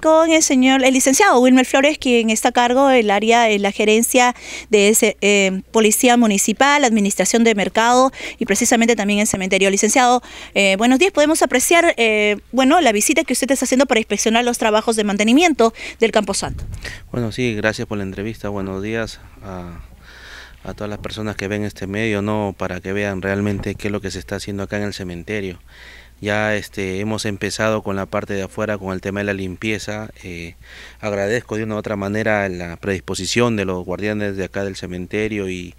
con el señor, el licenciado Wilmer Flores, quien está a cargo del área de la gerencia de ese, eh, Policía Municipal, Administración de Mercado y precisamente también el cementerio. Licenciado, eh, buenos días. Podemos apreciar eh, bueno, la visita que usted está haciendo para inspeccionar los trabajos de mantenimiento del Campo Santo. Bueno, sí, gracias por la entrevista. Buenos días a a todas las personas que ven este medio, ¿no? Para que vean realmente qué es lo que se está haciendo acá en el cementerio ya este, hemos empezado con la parte de afuera, con el tema de la limpieza. Eh, agradezco de una u otra manera la predisposición de los guardianes de acá del cementerio y,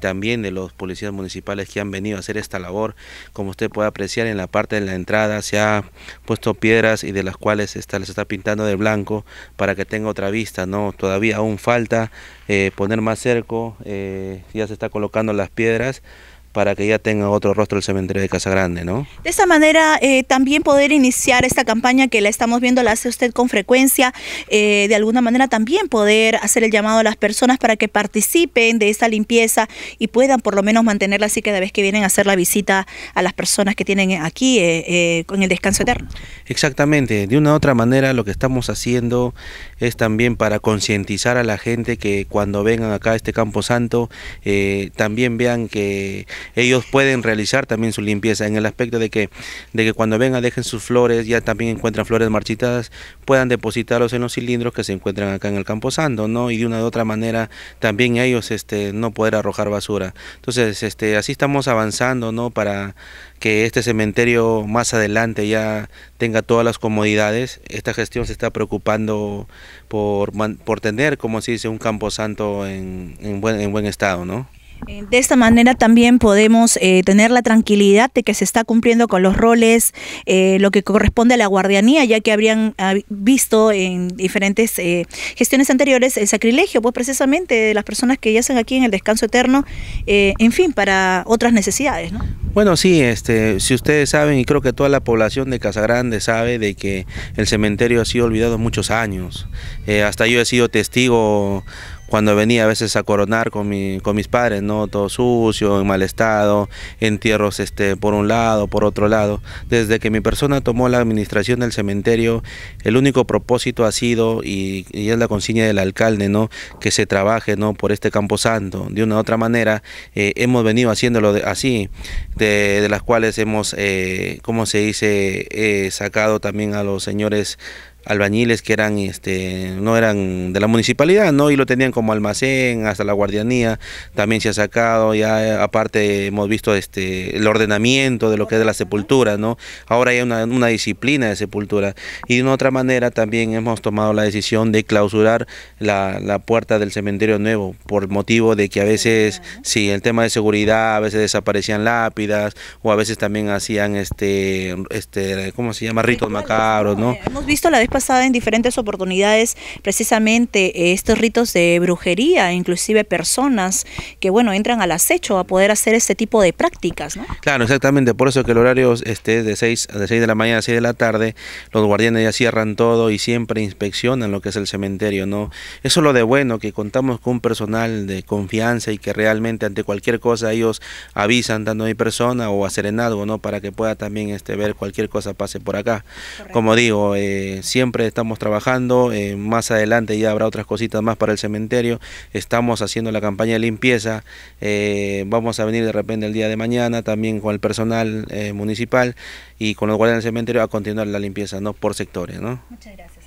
también de los policías municipales que han venido a hacer esta labor. Como usted puede apreciar en la parte de la entrada se ha puesto piedras y de las cuales está, les está pintando de blanco para que tenga otra vista. ¿no? Todavía aún falta eh, poner más cerco, eh, ya se está colocando las piedras para que ya tenga otro rostro el cementerio de Casa Grande, ¿no? De esa manera eh, también poder iniciar esta campaña que la estamos viendo, la hace usted con frecuencia, eh, de alguna manera también poder hacer el llamado a las personas para que participen de esa limpieza y puedan por lo menos mantenerla así cada vez que vienen a hacer la visita a las personas que tienen aquí con eh, el descanso eterno. Exactamente, de una u otra manera lo que estamos haciendo es también para concientizar a la gente que cuando vengan acá a este Campo Santo también vean que ellos pueden realizar también su limpieza en el aspecto de que, de que cuando vengan dejen sus flores, ya también encuentran flores marchitadas, puedan depositarlos en los cilindros que se encuentran acá en el camposanto, ¿no? Y de una u otra manera también ellos este, no poder arrojar basura. Entonces, este, así estamos avanzando, ¿no? Para que este cementerio más adelante ya tenga todas las comodidades. Esta gestión se está preocupando por, por tener, como se dice, un camposanto en, en buen estado, ¿no? Eh, de esta manera también podemos eh, tener la tranquilidad de que se está cumpliendo con los roles, eh, lo que corresponde a la guardianía, ya que habrían ah, visto en diferentes gestiones anteriores el sacrilegio, pues precisamente de las personas que yacen aquí en el descanso eterno, en fin, para otras necesidades. Bueno, sí, este, si ustedes saben, y creo que toda la población de Casagrande sabe de que el cementerio ha sido olvidado muchos años. hasta yo he sido testigo cuando venía a veces a coronar con, mi, con mis padres, ¿no? Todo sucio, en mal estado, entierros este, por un lado, por otro lado. Desde que mi persona tomó la administración del cementerio, el único propósito ha sido, y, es la consigna del alcalde, ¿no? Que se trabaje, ¿no? Por este campo santo. De una u otra manera, eh, hemos venido haciéndolo así, de, las cuales hemos, eh, ¿cómo se dice?, eh, sacado también a los señores albañiles que eran este no eran de la municipalidad no y lo tenían como almacén hasta la guardianía también se ha sacado ya eh, aparte hemos visto este el ordenamiento de lo que es de la sepultura no ahora hay una, disciplina de sepultura y de otra manera también hemos tomado la decisión de clausurar la, puerta del cementerio nuevo por motivo de que a veces si el tema de seguridad a veces desaparecían lápidas o a veces también hacían este este cómo se llama ritos macabros no hemos visto la en diferentes oportunidades precisamente eh, estos ritos de brujería, inclusive personas que, bueno, entran al acecho a poder hacer este tipo de prácticas, Claro, exactamente, por eso que el horario este, de 6 de, 6 de la mañana a 6 de la tarde, los guardianes ya cierran todo y siempre inspeccionan lo que es el cementerio, ¿no? Eso es lo de bueno, que contamos con un personal de confianza y que realmente ante cualquier cosa ellos avisan dando ahí persona o en algo ¿no? Para que pueda también este, ver cualquier cosa pase por acá. Como digo, eh, siempre siempre estamos trabajando, eh, más adelante ya habrá otras cositas más para el cementerio, estamos haciendo la campaña de limpieza, eh, vamos a venir de repente el día de mañana también con el personal eh, municipal y con los guardias del cementerio a continuar la limpieza, ¿no? Por sectores, ¿no? Muchas gracias.